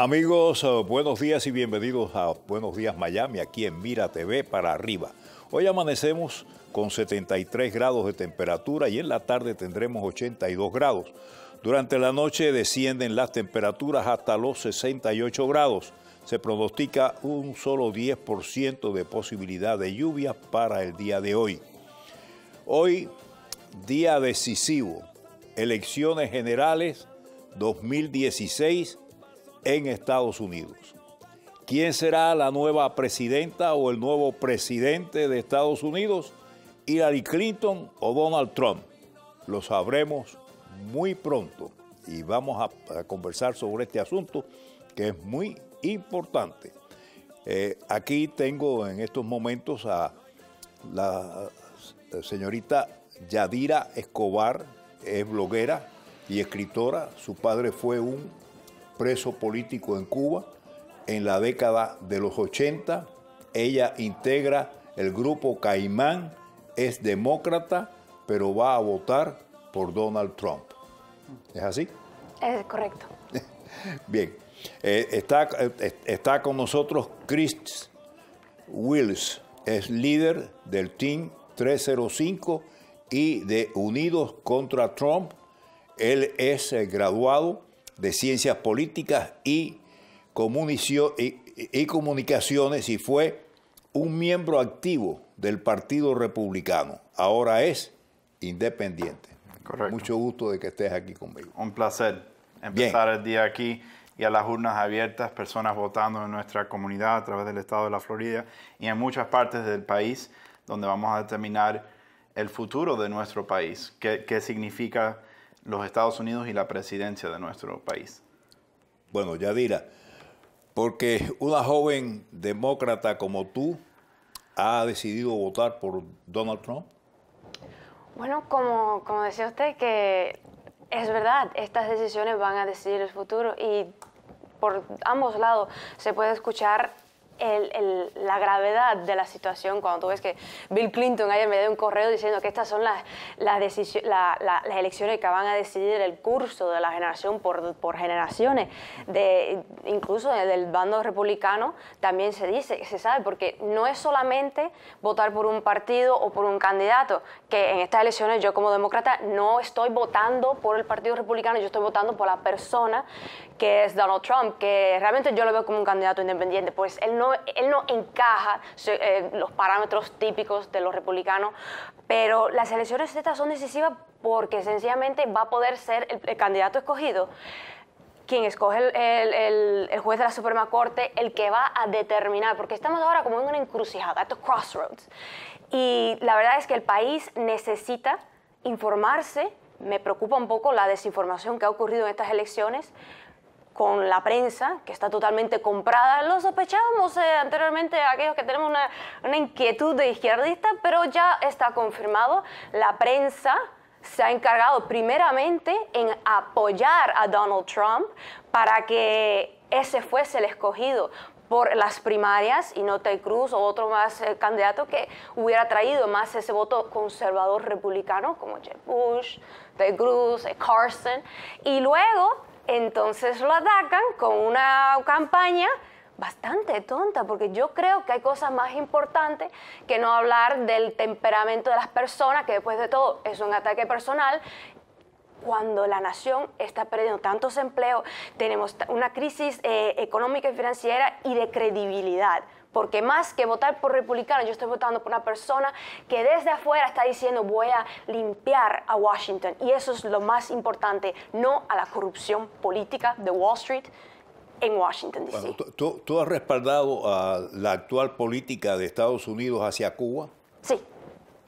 Amigos, eh, buenos días y bienvenidos a Buenos Días Miami, aquí en Mira TV para arriba. Hoy amanecemos con 73 grados de temperatura y en la tarde tendremos 82 grados. Durante la noche descienden las temperaturas hasta los 68 grados. Se pronostica un solo 10% de posibilidad de lluvia para el día de hoy. Hoy, día decisivo, elecciones generales 2016 en Estados Unidos. ¿Quién será la nueva presidenta o el nuevo presidente de Estados Unidos? Hillary Clinton o Donald Trump. Lo sabremos muy pronto y vamos a, conversar sobre este asunto que es muy importante. Eh, aquí tengo en estos momentos a la señorita Yadira Escobar, es bloguera y escritora. Su padre fue un preso político en Cuba. En la década de los 80, ella integra el grupo Caimán, es demócrata, pero va a votar por Donald Trump. ¿Es así? Es correcto. Bien, eh, está, eh, está con nosotros Chris Wills, es líder del Team 305 y de Unidos contra Trump. Él es eh, graduado de Ciencias Políticas y, Comunicaciones y fue un miembro activo del Partido Republicano. Ahora es independiente. Mucho gusto de que estés aquí conmigo. Un placer empezar el día aquí y a las urnas abiertas, personas votando en nuestra comunidad a través del estado de la Florida y en muchas partes del país donde vamos a determinar el futuro de nuestro país, qué, qué significa los Estados Unidos y la presidencia de nuestro país? Bueno, Yadira, porque una joven demócrata como tú ha decidido votar por Donald Trump. Bueno, como, como decía usted, que es verdad, estas decisiones van a decidir el futuro y por ambos lados se puede escuchar la gravedad de la situación cuando tú ves que Bill Clinton ayer me dio un correo diciendo que estas son las, las elecciones que van a decidir el curso de la generación por, por generaciones, de, incluso del bando republicano, también se dice, se sabe, porque no es solamente votar por un partido o por un candidato, que en estas elecciones yo como demócrata no estoy votando por el Partido Republicano, yo estoy votando por la persona que es Donald Trump, que realmente yo lo veo como un candidato independiente, pues él no él no encaja eh, los parámetros típicos de los republicanos, pero las elecciones estas son decisivas porque sencillamente va a poder ser el, candidato escogido quien escoge el, el, juez de la Suprema Corte, el que va a determinar, porque estamos ahora como en una encrucijada, estos crossroads. Y la verdad es que el país necesita informarse, me preocupa un poco la desinformación que ha ocurrido en estas elecciones, con la prensa, que está totalmente comprada. Lo sospechábamos eh, anteriormente aquellos que tenemos una, inquietud de izquierdista, pero ya está confirmado. La prensa se ha encargado primeramente en apoyar a Donald Trump para que ese fuese el escogido por las primarias y no Ted Cruz o otro más eh, candidato que hubiera traído más ese voto conservador republicano como Jeb Bush, Ted Cruz, eh, Carson. Y luego entonces lo atacan con una campaña bastante tonta, porque yo creo que hay cosas más importantes que no hablar del temperamento de las personas, que después de todo es un ataque personal. Cuando la nación está perdiendo tantos empleos, tenemos una crisis eh, económica y financiera y de credibilidad. Porque más que votar por republicano, yo estoy votando por una persona que desde afuera está diciendo voy a limpiar a Washington. Y eso es lo más importante, no a la corrupción política de Wall Street en Washington, D.C. ¿tú, has respaldado a la actual política de Estados Unidos hacia Cuba? Sí.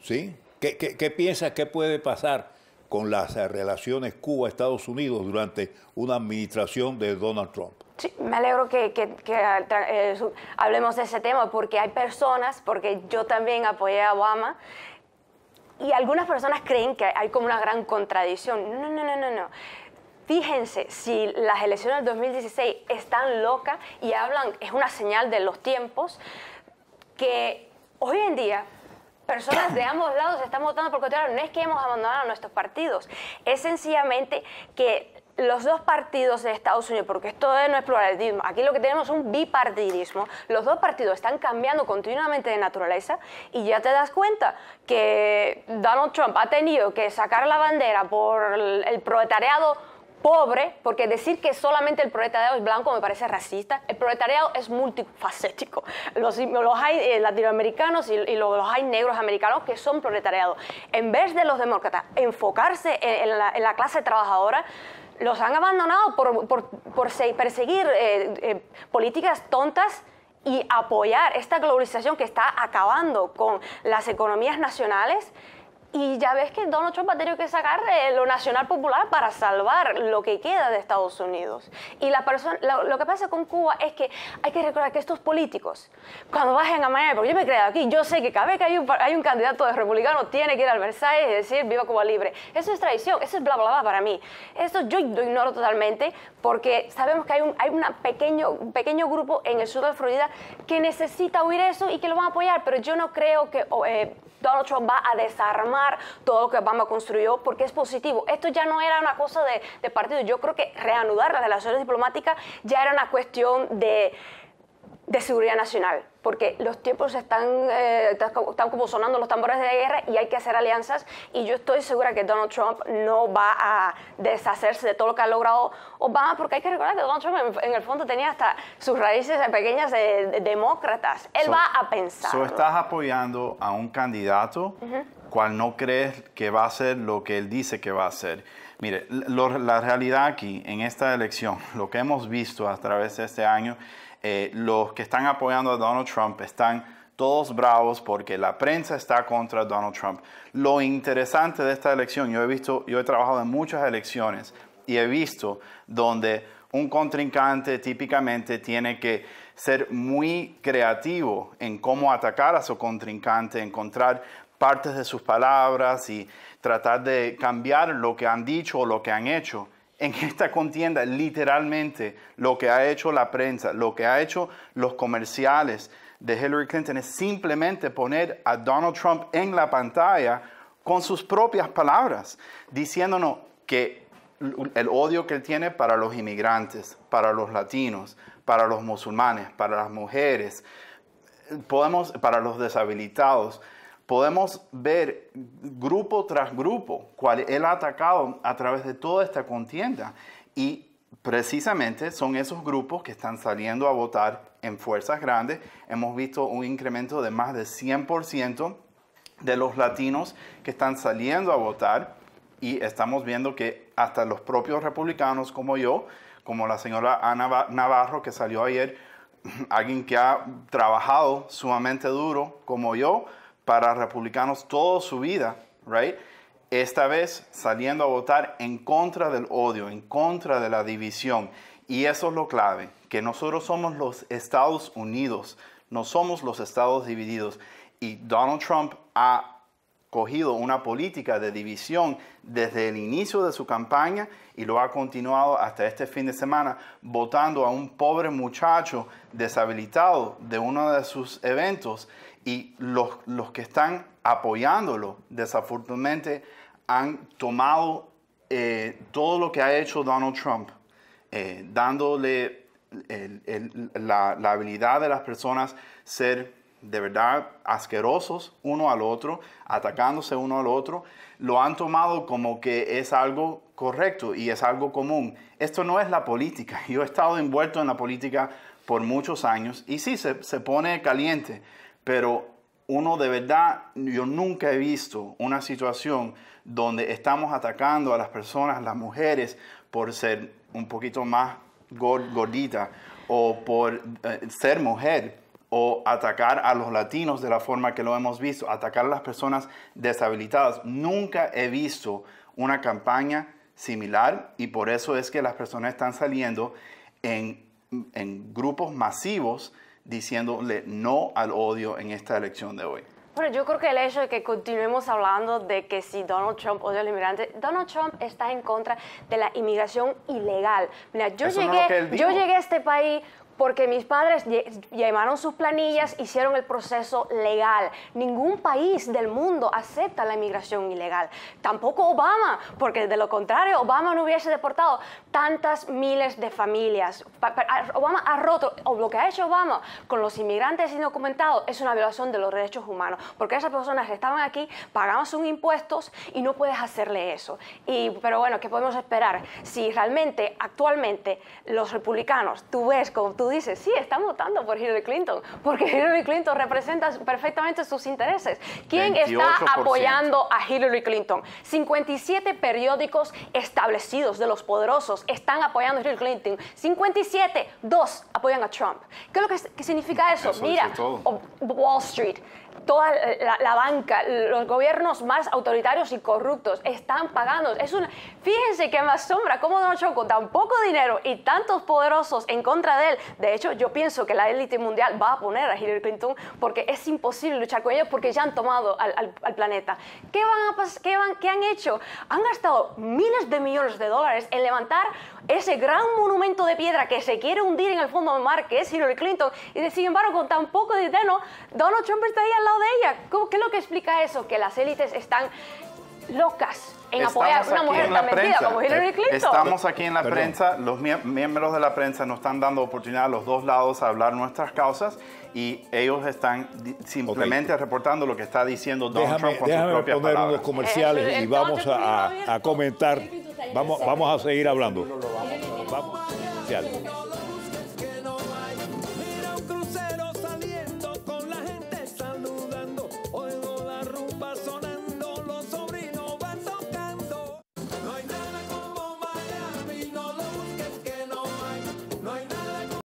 ¿Sí? ¿Qué, qué, qué piensas que puede pasar? con las eh, relaciones Cuba-Estados Unidos durante una administración de Donald Trump. Sí, me alegro que, eh, eh, hablemos de ese tema porque hay personas, porque yo también apoyé a Obama, y algunas personas creen que hay como una gran contradicción. No, no, no, no, no. Fíjense, si las elecciones del 2016 están locas y hablan, es una señal de los tiempos, que hoy en día personas de ambos lados están votando por contrario. No es que hemos abandonado nuestros partidos, es sencillamente que los dos partidos de Estados Unidos, porque esto no es pluralismo, aquí lo que tenemos es un bipartidismo, los dos partidos están cambiando continuamente de naturaleza y ya te das cuenta que Donald Trump ha tenido que sacar la bandera por el proletariado pobre, porque decir que solamente el proletariado es blanco me parece racista. El proletariado es multifacético. Los, hay eh, latinoamericanos y, los, hay negros americanos que son proletariados. En vez de los demócratas enfocarse en, la, clase trabajadora, los han abandonado por, perseguir eh, eh, políticas tontas y apoyar esta globalización que está acabando con las economías nacionales y ya ves que Donald Trump ha tenido que sacar eh, lo nacional popular para salvar lo que queda de Estados Unidos. Y la lo, que pasa con Cuba es que hay que recordar que estos políticos, cuando bajen a Miami, porque yo me he creado aquí, yo sé que cada vez que hay un, hay un candidato de republicano tiene que ir al Versailles y decir viva Cuba libre. Eso es traición, eso es bla bla bla para mí. Eso yo lo ignoro totalmente porque sabemos que hay un hay una pequeño, pequeño grupo en el sur de Florida que necesita oír eso y que lo van a apoyar, pero yo no creo que eh, Donald Trump va a desarmar todo lo que Obama construyó porque es positivo. Esto ya no era una cosa de, partido. Yo creo que reanudar las relaciones diplomáticas ya era una cuestión de seguridad nacional, porque los tiempos están, eh, están como sonando los tambores de la guerra y hay que hacer alianzas y yo estoy segura que Donald Trump no va a deshacerse de todo lo que ha logrado Obama, porque hay que recordar que Donald Trump en, el fondo tenía hasta sus raíces pequeñas de, demócratas. Él va a pensar. So estás apoyando a un candidato cual no crees que va a ser lo que él dice que va a ser. Mire, la realidad aquí, en esta elección, lo que hemos visto a través de este año, eh, los que están apoyando a Donald Trump están todos bravos porque la prensa está contra Donald Trump. Lo interesante de esta elección, yo he visto, yo he trabajado en muchas elecciones y he visto donde un contrincante típicamente tiene que ser muy creativo en cómo atacar a su contrincante, encontrar partes de sus palabras y tratar de cambiar lo que han dicho o lo que han hecho. En esta contienda, literalmente, lo que ha hecho la prensa, lo que ha hecho los comerciales de Hillary Clinton es simplemente poner a Donald Trump en la pantalla con sus propias palabras, diciéndonos que el odio que él tiene para los inmigrantes, para los latinos, para los musulmanes, para las mujeres, podemos, para los deshabilitados, podemos ver grupo tras grupo cuál él ha atacado a través de toda esta contienda. Y precisamente son esos grupos que están saliendo a votar en fuerzas grandes. Hemos visto un incremento de más de 100% de los latinos que están saliendo a votar y estamos viendo que hasta los propios republicanos como yo, como la señora Ana Navarro que salió ayer, alguien que ha trabajado sumamente duro como yo, para republicanos toda su vida, right? Esta vez saliendo a votar en contra del odio, en contra de la división. Y eso es lo clave, que nosotros somos los Estados Unidos, no somos los estados divididos. Y Donald Trump ha cogido una política de división desde el inicio de su campaña y lo ha continuado hasta este fin de semana, votando a un pobre muchacho deshabilitado de uno de sus eventos y los, los que están apoyándolo, desafortunadamente, han tomado eh, todo lo que ha hecho Donald Trump, eh, dándole la, la, habilidad de las personas ser de verdad asquerosos uno al otro, atacándose uno al otro, lo han tomado como que es algo correcto y es algo común. Esto no es la política. Yo he estado envuelto en la política por muchos años y sí, se, se pone caliente, pero uno de verdad, yo nunca he visto una situación donde estamos atacando a las personas, las mujeres, por ser un poquito más gordita o por eh, ser mujer o atacar a los latinos de la forma que lo hemos visto, atacar a las personas deshabilitadas. Nunca he visto una campaña similar y por eso es que las personas están saliendo en grupos masivos diciéndole no al odio en esta elección de hoy? Bueno, yo creo que el hecho de que continuemos hablando de que si Donald Trump odia a los inmigrantes, Donald Trump está en contra de la inmigración ilegal. Mira, yo, llegué, yo llegué a este país porque mis padres llevaron sus planillas, hicieron el proceso legal. Ningún país del mundo acepta la inmigración ilegal. Tampoco Obama, porque de lo contrario Obama no hubiese deportado tantas miles de familias. Obama ha roto, o lo que ha hecho Obama con los inmigrantes indocumentados es una violación de los derechos humanos, porque esas personas que estaban aquí pagaban sus impuestos y no puedes hacerle eso. Y, pero bueno, ¿qué podemos esperar? Si realmente actualmente los republicanos, tú ves como tú dices, sí, están votando por Hillary Clinton, porque Hillary Clinton representa perfectamente sus intereses. ¿Quién está apoyando a Hillary Clinton? 57 periódicos establecidos de los poderosos están apoyando a Hillary Clinton. 57, dos apoyan a Trump. ¿Qué, lo que, significa eso Mira, Wall Street, toda eh, la, banca, los gobiernos más autoritarios y corruptos están pagando. Es una, fíjense que me asombra cómo Donald Trump con tan poco dinero y tantos poderosos en contra de él. De hecho, yo pienso que la élite mundial va a poner a Hillary Clinton porque es imposible luchar con ellos porque ya han tomado al, planeta. ¿Qué, van a, qué, van, ¿Qué han hecho? Han gastado miles de millones de dólares en levantar ese gran monumento de piedra que se quiere hundir en el fondo del mar, que es Hillary Clinton. Y sin embargo, con tan poco dinero, Donald Trump está ahí al lado de ella. ¿Qué es lo que explica eso? Que las élites están locas en apoyar a una mujer tan metida como Hillary eh, Clinton. Estamos aquí en la prensa, los miembros de la prensa nos están dando oportunidad a los dos lados a hablar nuestras causas y ellos están simplemente reportando lo que está diciendo Donald Trump con sus propias poner unos comerciales y vamos a, comentar, vamos, a seguir hablando.